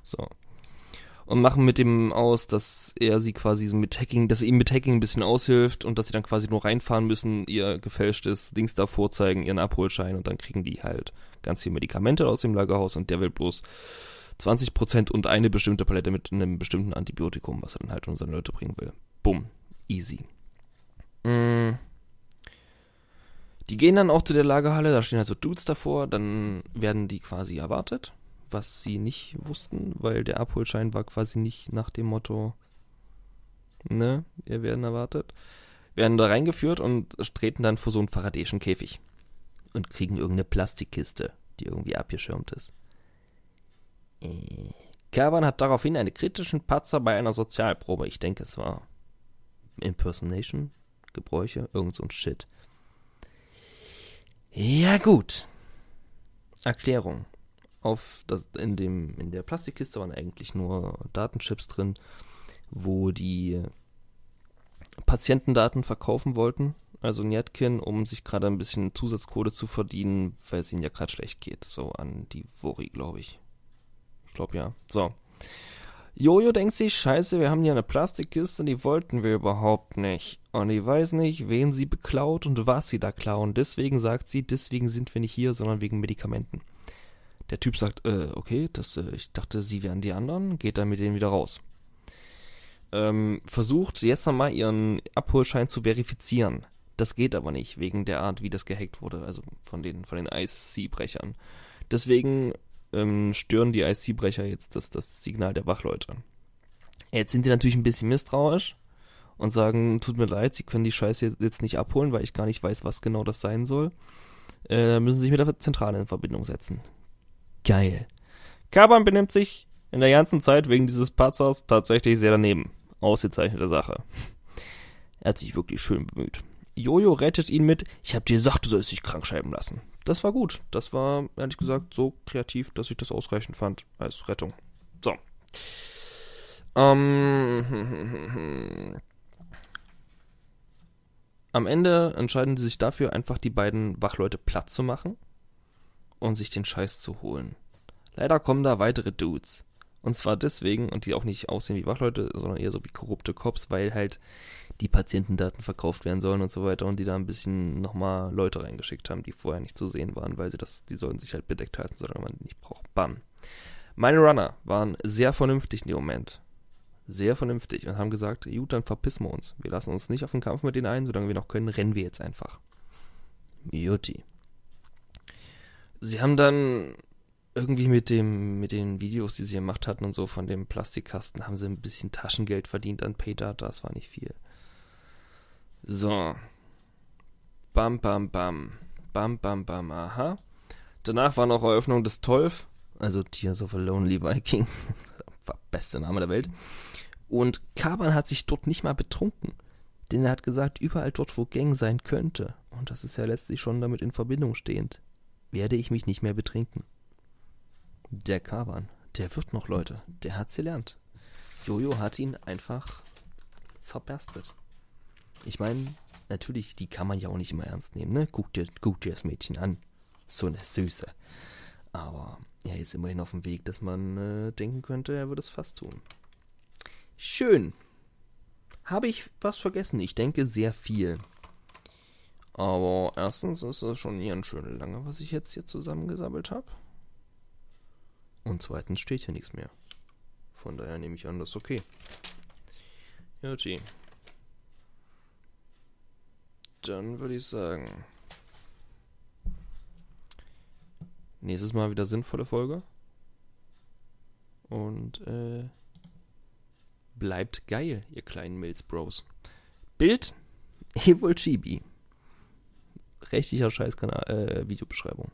Speaker 1: So. Und machen mit dem aus, dass er sie quasi so mit Hacking, dass er ihm mit Hacking ein bisschen aushilft und dass sie dann quasi nur reinfahren müssen, ihr gefälschtes Dings da vorzeigen, ihren Abholschein und dann kriegen die halt ganz viel Medikamente aus dem Lagerhaus und der will bloß 20% und eine bestimmte Palette mit einem bestimmten Antibiotikum, was er dann halt unseren Leute bringen will. Bumm. Easy. Mmh. Die gehen dann auch zu der Lagerhalle, da stehen also Dudes davor, dann werden die quasi erwartet, was sie nicht wussten, weil der Abholschein war quasi nicht nach dem Motto, ne, wir werden erwartet. Werden da reingeführt und treten dann vor so einen faradäischen Käfig und kriegen irgendeine Plastikkiste, die irgendwie abgeschirmt ist. Äh. Kerwan hat daraufhin einen kritischen Patzer bei einer Sozialprobe, ich denke es war Impersonation, Gebräuche, irgend so ein Shit, ja, gut. Erklärung. Auf das, in, dem, in der Plastikkiste waren eigentlich nur Datenchips drin, wo die Patientendaten verkaufen wollten. Also Njatkin, um sich gerade ein bisschen Zusatzcode zu verdienen, weil es ihnen ja gerade schlecht geht. So an die Wori, glaube ich. Ich glaube ja. So. Jojo denkt sich, scheiße, wir haben hier eine Plastikkiste, die wollten wir überhaupt nicht. Und ich weiß nicht, wen sie beklaut und was sie da klauen. Deswegen sagt sie, deswegen sind wir nicht hier, sondern wegen Medikamenten. Der Typ sagt, äh, okay, das, äh, ich dachte, sie wären die anderen, geht dann mit denen wieder raus. Ähm, versucht jetzt einmal ihren Abholschein zu verifizieren. Das geht aber nicht, wegen der Art, wie das gehackt wurde, also von den, von den IC-Brechern. Deswegen ähm, stören die IC-Brecher jetzt das, das Signal der Wachleute. Jetzt sind die natürlich ein bisschen misstrauisch und sagen, tut mir leid, sie können die Scheiße jetzt, nicht abholen, weil ich gar nicht weiß, was genau das sein soll. Äh, müssen sie sich mit der Zentrale in Verbindung setzen. Geil. Kaban benimmt sich in der ganzen Zeit wegen dieses Patzers tatsächlich sehr daneben. Ausgezeichnete Sache. Er hat sich wirklich schön bemüht. Jojo rettet ihn mit, ich hab dir gesagt, du sollst dich krank schreiben lassen das war gut. Das war ehrlich gesagt so kreativ, dass ich das ausreichend fand als Rettung. So. Ähm. (laughs) Am Ende entscheiden sie sich dafür, einfach die beiden Wachleute platt zu machen und sich den Scheiß zu holen. Leider kommen da weitere Dudes. Und zwar deswegen, und die auch nicht aussehen wie Wachleute, sondern eher so wie korrupte Cops, weil halt die Patientendaten verkauft werden sollen und so weiter und die da ein bisschen nochmal Leute reingeschickt haben, die vorher nicht zu sehen waren, weil sie das, die sollen sich halt bedeckt halten, solange man die nicht braucht. Bam. Meine Runner waren sehr vernünftig in dem Moment. Sehr vernünftig und haben gesagt, gut, dann verpissen wir uns. Wir lassen uns nicht auf den Kampf mit denen ein, solange wir noch können, rennen wir jetzt einfach. Jutti. Sie haben dann irgendwie mit dem, mit den Videos, die sie gemacht hatten und so von dem Plastikkasten, haben sie ein bisschen Taschengeld verdient an Paydata. Das war nicht viel. So. Bam, bam, bam. Bam, bam, bam, aha. Danach war noch Eröffnung des Tolf, also Tears of a Lonely Viking. (laughs) war beste Name der Welt. Und Kaban hat sich dort nicht mal betrunken. Denn er hat gesagt, überall dort, wo Gang sein könnte, und das ist ja letztlich schon damit in Verbindung stehend, werde ich mich nicht mehr betrinken. Der Kaban, der wird noch Leute, der hat's gelernt. Jojo hat ihn einfach zerberstet ich meine, natürlich, die kann man ja auch nicht immer ernst nehmen, ne? Guck dir, guck dir das Mädchen an. So eine Süße. Aber er ist immerhin auf dem Weg, dass man äh, denken könnte, er würde es fast tun. Schön. Habe ich was vergessen? Ich denke sehr viel. Aber erstens ist das schon ein schön lange, was ich jetzt hier zusammengesammelt habe. Und zweitens steht hier nichts mehr. Von daher nehme ich an, das ist okay. Ja, tschüss. Dann würde ich sagen. Nächstes Mal wieder sinnvolle Folge. Und äh, bleibt geil, ihr kleinen Mills Bros. Bild (laughs) Evil Chibi. Rechtlicher Scheiß äh, Videobeschreibung.